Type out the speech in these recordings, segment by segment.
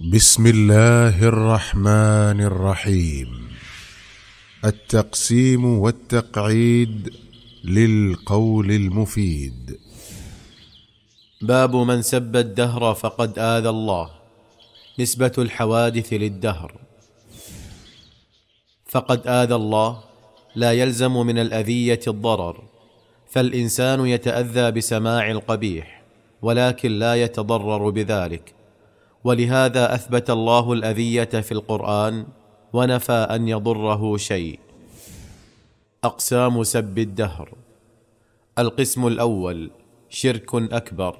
بسم الله الرحمن الرحيم التقسيم والتقعيد للقول المفيد باب من سب الدهر فقد اذى الله نسبه الحوادث للدهر فقد اذى الله لا يلزم من الاذيه الضرر فالانسان يتاذى بسماع القبيح ولكن لا يتضرر بذلك ولهذا اثبت الله الاذيه في القران ونفى ان يضره شيء اقسام سب الدهر القسم الاول شرك اكبر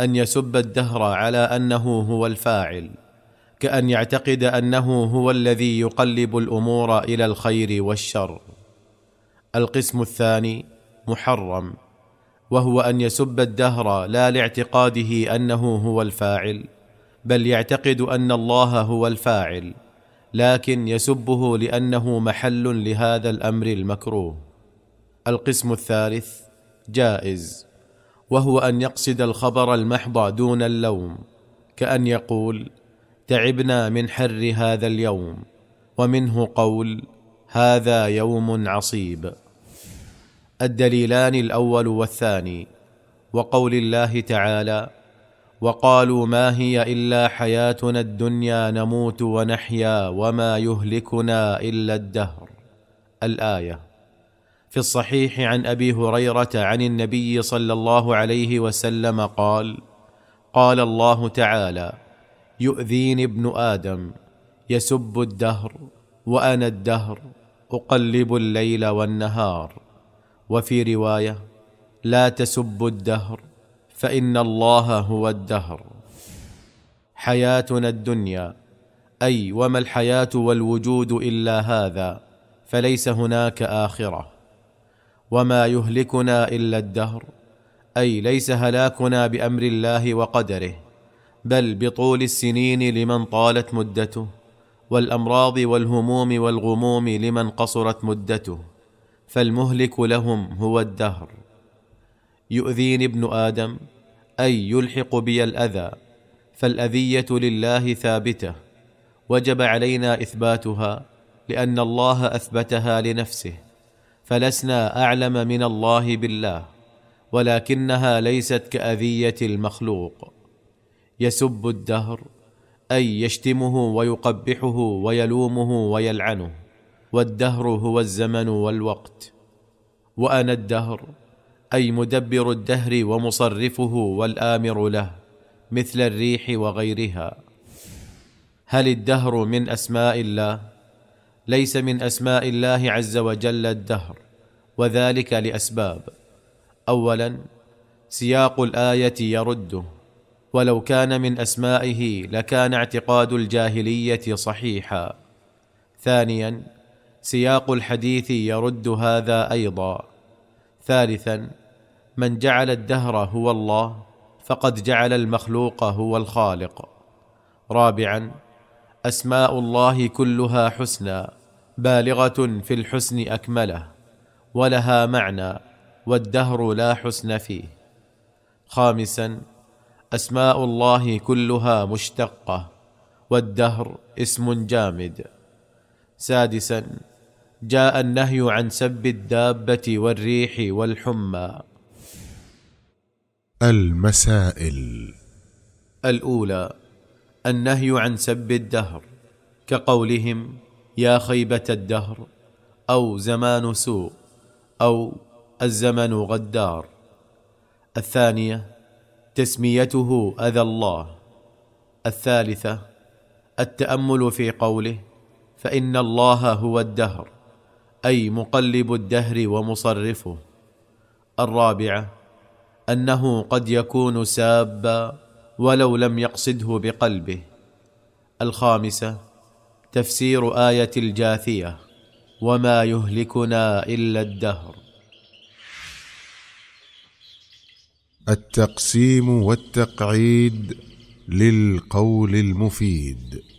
ان يسب الدهر على انه هو الفاعل كان يعتقد انه هو الذي يقلب الامور الى الخير والشر القسم الثاني محرم وهو ان يسب الدهر لا لاعتقاده انه هو الفاعل بل يعتقد ان الله هو الفاعل لكن يسبه لانه محل لهذا الامر المكروه القسم الثالث جائز وهو ان يقصد الخبر المحض دون اللوم كان يقول تعبنا من حر هذا اليوم ومنه قول هذا يوم عصيب الدليلان الاول والثاني وقول الله تعالى وقالوا ما هي الا حياتنا الدنيا نموت ونحيا وما يهلكنا الا الدهر الايه في الصحيح عن ابي هريره عن النبي صلى الله عليه وسلم قال قال الله تعالى يؤذيني ابن ادم يسب الدهر وانا الدهر اقلب الليل والنهار وفي روايه لا تسبوا الدهر فان الله هو الدهر حياتنا الدنيا اي وما الحياه والوجود الا هذا فليس هناك اخره وما يهلكنا الا الدهر اي ليس هلاكنا بامر الله وقدره بل بطول السنين لمن طالت مدته والامراض والهموم والغموم لمن قصرت مدته فالمهلك لهم هو الدهر يؤذيني ابن ادم اي يلحق بي الاذى فالاذيه لله ثابته وجب علينا اثباتها لان الله اثبتها لنفسه فلسنا اعلم من الله بالله ولكنها ليست كاذيه المخلوق يسب الدهر اي يشتمه ويقبحه ويلومه ويلعنه والدهر هو الزمن والوقت وانا الدهر اي مدبر الدهر ومصرفه والامر له مثل الريح وغيرها هل الدهر من اسماء الله ليس من اسماء الله عز وجل الدهر وذلك لاسباب اولا سياق الايه يرده ولو كان من اسمائه لكان اعتقاد الجاهليه صحيحا ثانيا سياق الحديث يرد هذا ايضا ثالثا من جعل الدهر هو الله فقد جعل المخلوق هو الخالق رابعا اسماء الله كلها حسنى بالغه في الحسن اكمله ولها معنى والدهر لا حسن فيه خامسا اسماء الله كلها مشتقه والدهر اسم جامد سادسا جاء النهي عن سب الدابه والريح والحمى المسائل الأولى النهي عن سب الدهر كقولهم يا خيبة الدهر أو زمان سوء أو الزمن غدار الثانية تسميته أذى الله الثالثة التأمل في قوله فإن الله هو الدهر أي مقلب الدهر ومصرفه الرابعة انه قد يكون سابا ولو لم يقصده بقلبه الخامسه تفسير ايه الجاثيه وما يهلكنا الا الدهر التقسيم والتقعيد للقول المفيد